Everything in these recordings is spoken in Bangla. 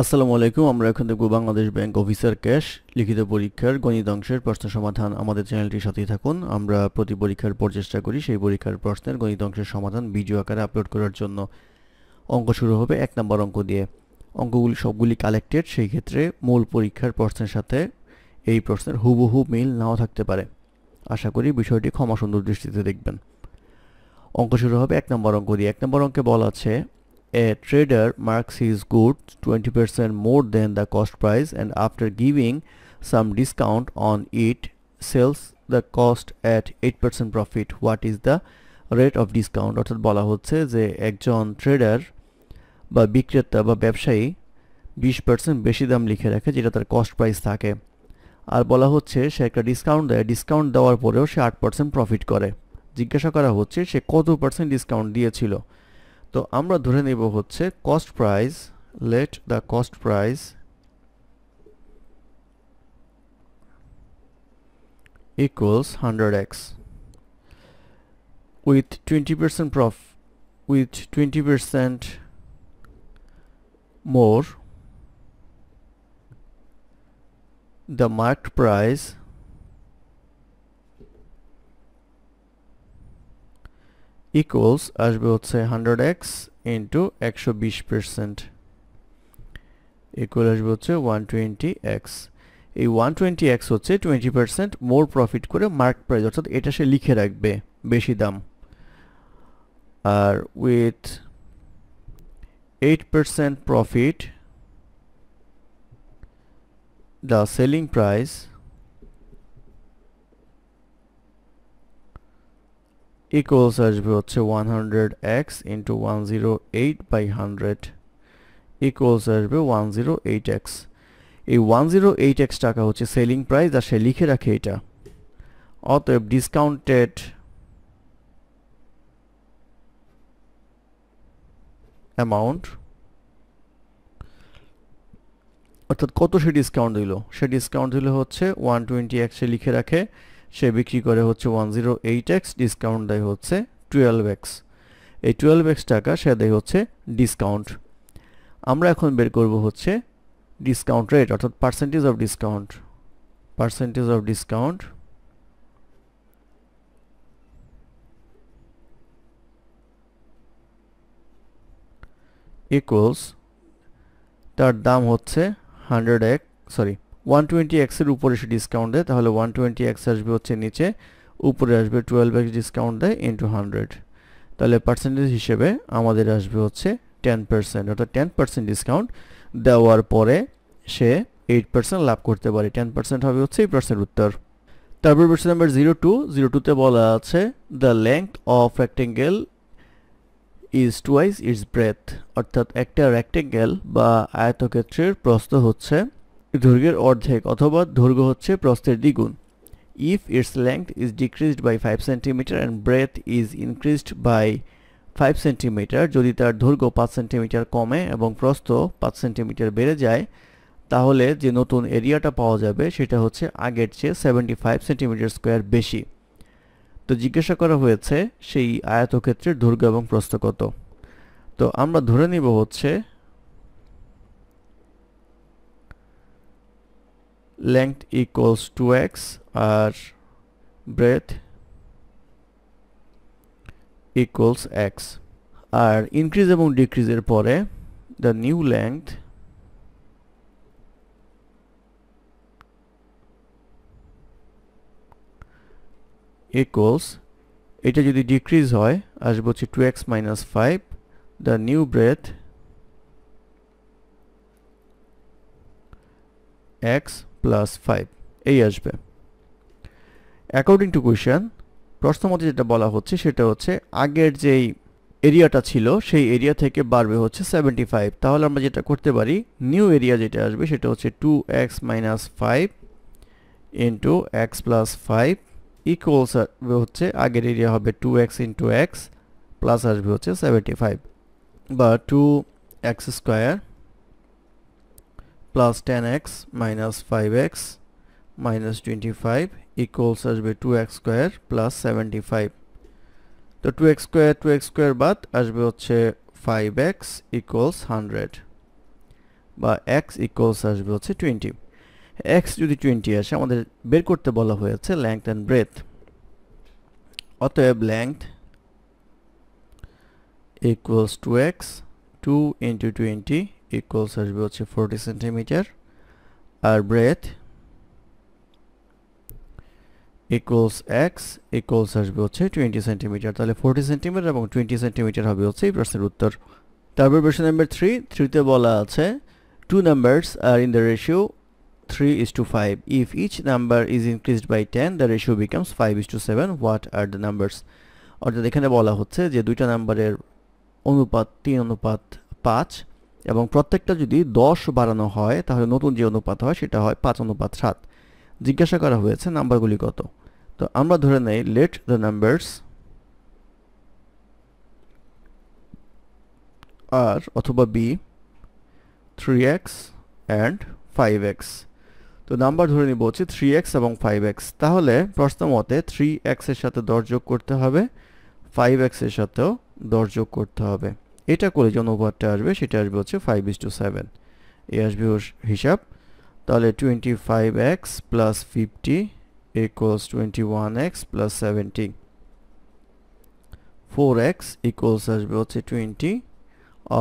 আসসালামু আলাইকুম আমরা এখন দেখব বাংলাদেশ ব্যাংক অফিসার ক্যাশ লিখিত পরীক্ষার গণিত অংশের প্রশ্ন সমাধান আমাদের চ্যানেলটির সাথেই থাকুন আমরা প্রতি পরীক্ষার পর চেষ্টা করি সেই পরীক্ষার প্রশ্নের গণিত অংশের সমাধান ভিডিও আকারে আপলোড করার জন্য অঙ্ক শুরু হবে এক নম্বর অঙ্ক দিয়ে অঙ্কগুলি সবগুলি কালেক্টেড সেই ক্ষেত্রে মূল পরীক্ষার প্রশ্নের সাথে এই প্রশ্নের হুবহু মিল নাও থাকতে পারে আশা করি বিষয়টি ক্ষমা সুন্দর দৃষ্টিতে দেখবেন অঙ্ক শুরু হবে এক নম্বর অঙ্ক দিয়ে এক নম্বর অঙ্কে বলা আছে a trader marks his goods 20% more than the cost price and after giving some discount on it sells the cost at 8% profit what is the rate of discount অর্থাৎ বলা হচ্ছে যে একজন ট্রেডার বা বিক্রেতা বা ব্যবসায়ী 20% বেশি দাম লিখে রাখে যেটা তার কস্ট প্রাইস থাকে আর বলা হচ্ছে সে একটা ডিসকাউন্ট দেয় ডিসকাউন্ট দেওয়ার পরেও সে আট পার্সেন্ট প্রফিট করে জিজ্ঞাসা করা হচ্ছে সে কত পার্সেন্ট ডিসকাউন্ট দিয়েছিল তো আমরা ধরে নেব হচ্ছে cost price let the cost price equals 100x with 20% prof with 20% more the marked price equals আসবে হচ্ছে হান্ড্রেড এক্স ইন্টু একশো বিশ পার্সেন্ট ইকুয়াল আসবে হচ্ছে ওয়ান টোয়েন্টি এক্স এই ওয়ান টোয়েন্টি এক্স হচ্ছে টোয়েন্টি পার্সেন্ট মোর প্রফিট করে মার্ক প্রাইস অর্থাৎ এটা সে লিখে রাখবে বেশি দাম আর with eight percent profit the selling price equals আসবে হচ্ছে one hundred x into one zero eight by hundred equals আসবে ওয়ান জিরো এইট এক্স এই ওয়ান জিরো এইট এক্স টাকা হচ্ছে সেলিং প্রাইস আর সে লিখে রাখে এটা অতএব ডিসকাউন্টেড অ্যামাউন্ট অর্থাৎ কত সে ডিসকাউন্ট দিল সে ডিসকাউন্ট দিল হচ্ছে ওয়ান টোয়েন্টি লিখে রাখে সে বিক্রি করে হচ্ছে one zero eight x discount দেয় হচ্ছে টুয়েলভ এক্স এই টুয়েলভ এক্স টাকা সে দেয় হচ্ছে ডিসকাউন্ট আমরা এখন বের করব হচ্ছে ডিসকাউন্ট রেট অর্থাৎ percentage of discount percentage of discount equals তার দাম হচ্ছে হান্ড্রেড এক সরি ওয়ান টোয়েন্টি এক্সের উপরে সে ডিসকাউন্ট দেয় তাহলে ওয়ান টোয়েন্টি এক্স আসবে হচ্ছে নিচে উপরে আসবে টুয়েলভ এক্স ডিসকাউন্ট দেয় ইন্টু হান্ড্রেড তাহলে পার্সেন্টেজ হিসেবে আমাদের আসবে হচ্ছে টেন পার্সেন্ট অর্থাৎ টেন পার্সেন্ট ডিসকাউন্ট দেওয়ার পরে সে এইট পার্সেন্ট লাভ করতে পারে টেন পার্সেন্ট হবে হচ্ছে এই পার্সেন্ট উত্তর তারপর প্রশ্ন নাম্বার জিরো টু জিরো টুতে বলা আছে the length of rectangle is twice its breadth অর্থাৎ একটা রেক্টেঙ্গেল বা আয়তক্ষেত্রের প্রস্ত হচ্ছে দৈর্ঘ্যের অর্ধেক অথবা দৈর্ঘ্য হচ্ছে প্রস্থের দ্বিগুণ if its length is decreased by five centimetre and breadth is increased by five centimetre যদি তার দৈর্ঘ্য পাঁচ সেন্টিমিটার কমে এবং প্রস্থ পাঁচ সেন্টিমিটার বেড়ে যায় তাহলে যে নতুন এরিয়াটা পাওয়া যাবে সেটা হচ্ছে আগের চেয়ে সেভেন্টি ফাইভ সেন্টিমিটার স্কোয়ার বেশি তো জিজ্ঞাসা করা হয়েছে সেই আয়তক্ষেত্রের দৈর্ঘ্য এবং প্রস্থ কত তো আমরা ধরে নিব হচ্ছে length equals 2x আর breadth equals x আর ইনক্রিজ এবং ডিক্রিজের পরে দ্য নিউ লেংথ ইকুয়ালস এটা যদি ডিক্রিজ হয় আসবে হচ্ছে two x minus five the new breadth x plus five এই আসবে অ্যাকর্ডিং টু কোয়েশন প্রশ্নমতে যেটা বলা হচ্ছে সেটা হচ্ছে আগের যেই এরিয়াটা ছিল সেই এরিয়া থেকে বাড়বে হচ্ছে সেভেন্টি ফাইভ তাহলে আমরা যেটা করতে পারি নিউ এরিয়া যেটা আসবে সেটা হচ্ছে two x minus five into x plus five equals হচ্ছে আগের এরিয়া হবে two x into x plus আসবে হচ্ছে সেভেন্টি ফাইভ বা two x square plus ten x minus five x minus twenty five equals আসবে two x square plus seventy five তো two x square two x square বাদ আসবে হচ্ছে ফাইভ এক্স ইকুয়ালস হান্ড্রেড বা এক্স ইকুয়ালস আসবে হচ্ছে টোয়েন্টি এক্স যদি টোয়েন্টি আসে আমাদের বের করতে বলা হয়েছে লেংথ অ্যান্ড ব্রেথ অতএব length equals two x two into twenty equals আসবে হচ্ছে ফোরটি সেন্টিমিটার আর ব্রেথ ইকুয়ালস এক্স ইকুয়ালস আসবে হচ্ছে টোয়েন্টি সেন্টিমিটার তাহলে ফোরটি সেন্টিমিটার এবং টোয়েন্টি সেন্টিমিটার হবে হচ্ছে এই প্রশ্নের উত্তর তারপর প্রশ্ন নাম্বার থ্রি থ্রিতে বলা আছে টু numbers আর in the ratio three is to 5 if each number is increased by 10 the ratio becomes five is to 7 what are the numbers অর্থাৎ এখানে বলা হচ্ছে যে দুইটা নাম্বারের অনুপাত তিন অনুপাত পাঁচ এবং প্রত্যেকটা যদি দশ বাড়ানো হয় তাহলে নতুন যে অনুপাত হয় সেটা হয় পাঁচ অনুপাত সাত জিজ্ঞাসা করা হয়েছে নাম্বারগুলি কত তো আমরা ধরে নেই লেট দ্য নাম্বারস আর অথবা be three x and five x তো নাম্বার ধরে নিব হচ্ছে থ্রি এক্স এবং ফাইভ এক্স তাহলে প্রশ্ন মতে থ্রি এক্সের সাথে দর যোগ করতে হবে ফাইভ এক্সের সাথেও দর যোগ করতে হবে এটা করে যে অনুপাতটা আসবে সেটা আসবে হচ্ছে ফাইভ ইস টু সেভেন এ আসবে হিসাব তাহলে twenty five x plus fifty equals twenty one x plus seventy four x equals আসবে হচ্ছে টোয়েন্টি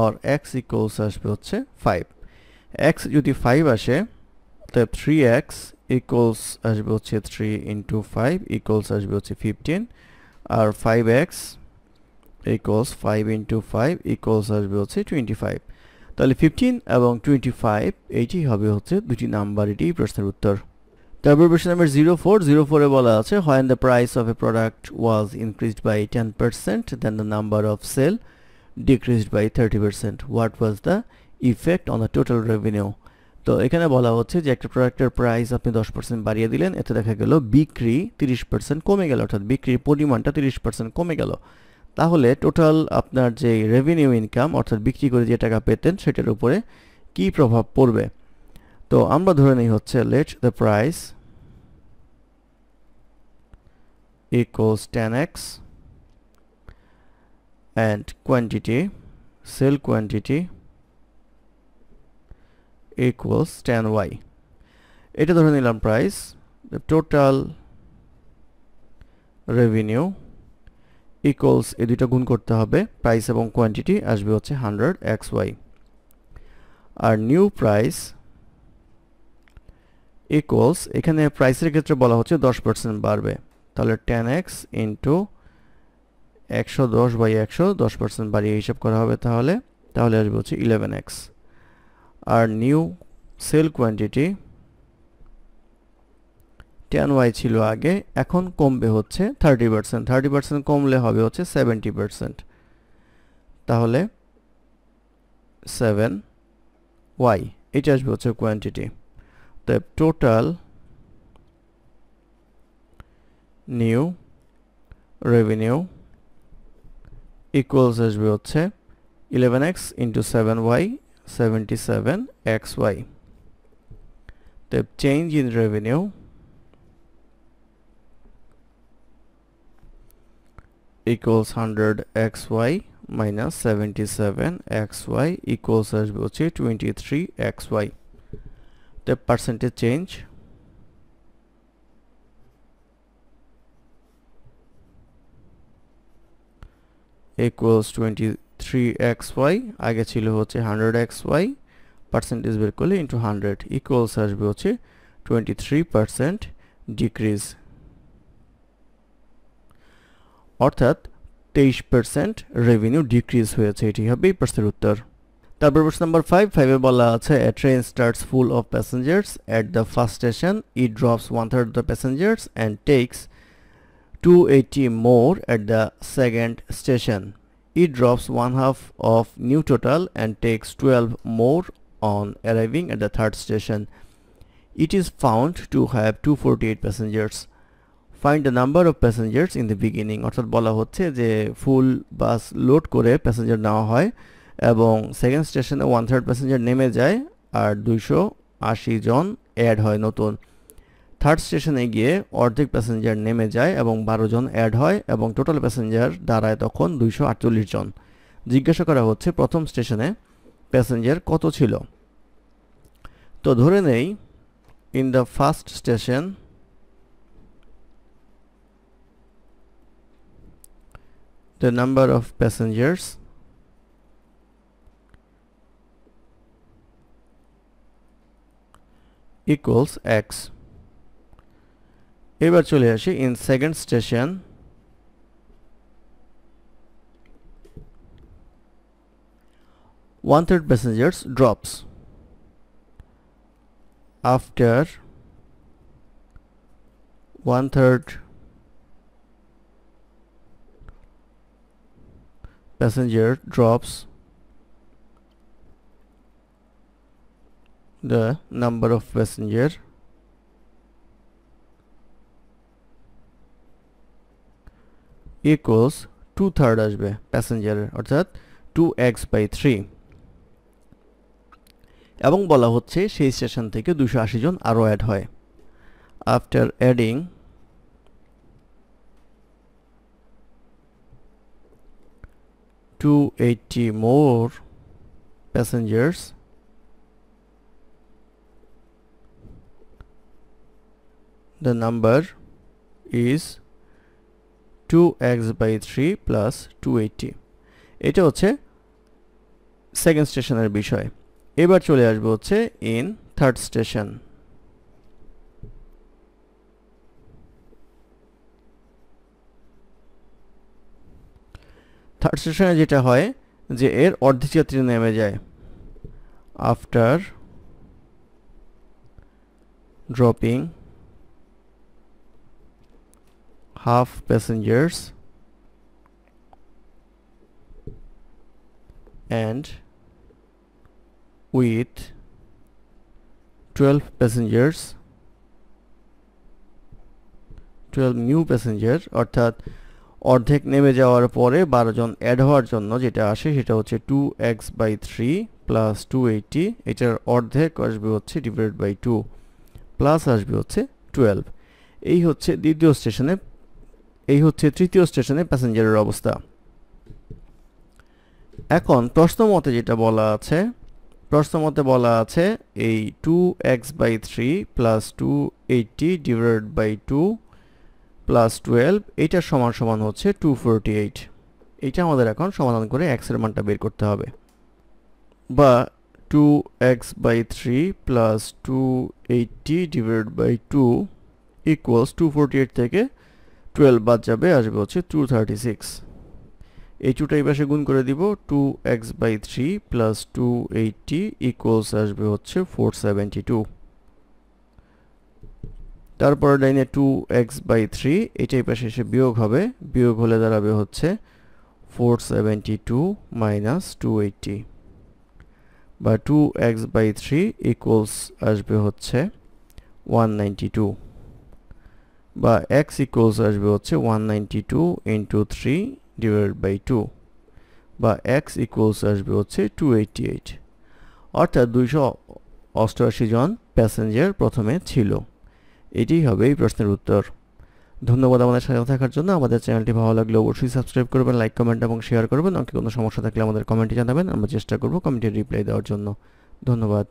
আর এক্স ইকোয়ালস আসবে হচ্ছে ফাইভ এক্স যদি ফাইভ আসে তাহলে থ্রি এক্স ইকোয়ালস আসবে হচ্ছে থ্রি ইন্টু ফাইভ ইকোয়ালস আসবে হচ্ছে ফিফটিন আর five x equals five into five equals আসবে হচ্ছে টোয়েন্টি ফাইভ তাহলে ফিফটিন এবং টোয়েন্টি ফাইভ হবে হচ্ছে দুটি নাম্বার এটি প্রশ্নের উত্তর তারপর প্রশ্ন নাম্বার জিরো ফোর জিরো ফোরে বলা আছে when the price of a product was increased by ten percent then the number of sale decreased by thirty percent what was the effect on the total revenue তো এখানে বলা হচ্ছে যে একটা প্রোডাক্টের প্রাইস আপনি দশ পার্সেন্ট বাড়িয়ে দিলেন এতে দেখা গেল বিক্রি তিরিশ পার্সেন্ট কমে গেল অর্থাৎ বিক্রির পরিমাণটা তিরিশ পার্সেন্ট কমে গেল তাহলে টোটাল আপনার যে রেভিনিউ ইনকাম অর্থাৎ বিক্রি করে যে টাকা পেতেন সেটার উপরে কি প্রভাব পড়বে তো আমরা ধরে নিই হচ্ছে let the price x and quantity sale quantity quantity ten y এটা ধরে নিলাম প্রাইস টোটাল রেভিনিউ ইকুয়ালস এই দুইটা গুণ করতে হবে প্রাইস এবং কোয়ান্টিটি আসবে হচ্ছে হান্ড্রেড এক্স ওয়াই আর নিউ প্রাইস ইকুয়ালস এখানে প্রাইসের ক্ষেত্রে বলা হচ্ছে দশ পার্সেন্ট বাড়বে তাহলে টেন এক্স ইন্টু একশো দশ বাই একশো দশ পার্সেন্ট বাড়িয়ে হিসাব করা হবে তাহলে তাহলে আসবে হচ্ছে ইলেভেন এক্স আর new sale quantity ten y ছিল আগে এখন কমবে হচ্ছে থার্টি পার্সেন্ট থার্টি পার্সেন্ট কমলে হবে হচ্ছে সেভেন্টি পার্সেন্ট তাহলে সেভেন ওয়াই এটা আসবে হচ্ছে কোয়ান্টিটি তো টোটাল নিউ রেভিনিউ ইকুয়ালস আসবে হচ্ছে eleven x into seven y seventy seven x y তো change in revenue equals 100 xy minus 77 xy equals আসবে 23 xy the percentage change equals 23xy xy আগে ছিল হচ্ছে 100xy xy পার্সেন্টেজ বের করলে into 100 equals আসবে হচ্ছে 23% decrease অর্থাৎ তেইশ পার্সেন্ট রেভিনিউ ডিক্রিজ হয়েছে এটি হবে এই প্রশ্নের উত্তর তারপর প্রশ্ন নাম্বার ফাইভ ফাইভে বলা আছে a train starts full of passengers at the first station it drops one third the passengers and takes two eighty more at the second station It drops one half of new total and takes 12 more on arriving at the third station. It is found to have 248 passengers. Find the number of passengers in the beginning অর্থাৎ বলা হচ্ছে যে ফুল বাস লোড করে প্যাসেঞ্জার নেওয়া হয় এবং সেকেন্ড স্টেশনে ওয়ান থার্ড প্যাসেঞ্জার নেমে যায় আর দুইশো আশি জন অ্যাড হয় নতুন থার্ড স্টেশনে গিয়ে অর্ধেক প্যাসেঞ্জার নেমে যায় এবং বারো জন অ্যাড হয় এবং টোটাল প্যাসেঞ্জার দাঁড়ায় তখন দুইশো আটচল্লিশ জন জিজ্ঞাসা করা হচ্ছে প্রথম স্টেশনে প্যাসেঞ্জার কত ছিল তো ধরে নেই in the first station the number of passengers equals x এবার চলে আসি in second station, one third passengers drops after one third passenger drops the number of passenger equals two third আসবে প্যাসেঞ্জারের অর্থাৎ two x by three এবং বলা হচ্ছে সেই স্টেশন থেকে দুশো জন আরও অ্যাড হয় after adding 280 more passengers the number is 2x by 3 plus 280 এটা হচ্ছে সেকেন্ড স্টেশনের বিষয় এবার চলে আসবো হচ্ছে ইন থার্ড স্টেশন থার্ড সেশনে যেটা হয় যে এর অর্ধেক অর্ধছাত্রী নেমে যায় after dropping half passengers and with twelve passengers twelve new passenger অর্থাৎ অর্ধেক নেমে যাওয়ার পরে বারো জন অ্যাড হওয়ার জন্য যেটা আসে সেটা হচ্ছে two x by three plus two eighty এটার অর্ধেক আসবে হচ্ছে ডিভাইড বাই টু প্লাস আসবে হচ্ছে টুয়েলভ এই হচ্ছে দ্বিতীয় স্টেশনে এই হচ্ছে তৃতীয় স্টেশনে প্যাসেঞ্জারের অবস্থা এখন প্রশ্ন মতে যেটা বলা আছে প্রশ্ন মতে বলা আছে এই two x by three plus two eighty divide by two plus twelve এইটার সমান সমান হচ্ছে টু ফোরটি এইট এইটা আমাদের এখন সমাধান করে এক্সের মানটা বের করতে হবে বা two x by three plus two eighty divide by two equals two forty eight থেকে টুয়েলভ বাদ যাবে আসবে হচ্ছে টু থার্টি সিক্স এই টুটাই এই পাশে গুণ করে দিব two x by three plus two eighty equals আসবে হচ্ছে ফোর সেভেন্টি টু তারপর লাইনে টু এক্স বাই থ্রি এটাই পাশে এসে বিয়োগ হবে বিয়োগ হলে দাঁড়াবে হচ্ছে four seventy two minus two eighty বা two x by three equals আসবে হচ্ছে ওয়ান নাইনটি টু বা এক্স ইকুয়ালস আসবে হচ্ছে one ninety two into three divide by two বা এক্স ইকুয়ালস আসবে হচ্ছে টু এইটটি এইট অর্থাৎ দুইশো অষ্টআশি জন প্যাসেঞ্জার প্রথমে ছিল এটি হবে এই প্রশ্নের উত্তর ধন্যবাদ আমাদের সাথে থাকার জন্য আমাদের চ্যানেলটি ভালো লাগলে অবশ্যই সাবস্ক্রাইব করবেন লাইক কমেন্ট এবং শেয়ার করবেন আমাকে কোনো সমস্যা থাকলে আমাদের কমেন্টে জানাবেন আমরা চেষ্টা করব কমেন্টের রিপ্লাই দেওয়ার জন্য ধন্যবাদ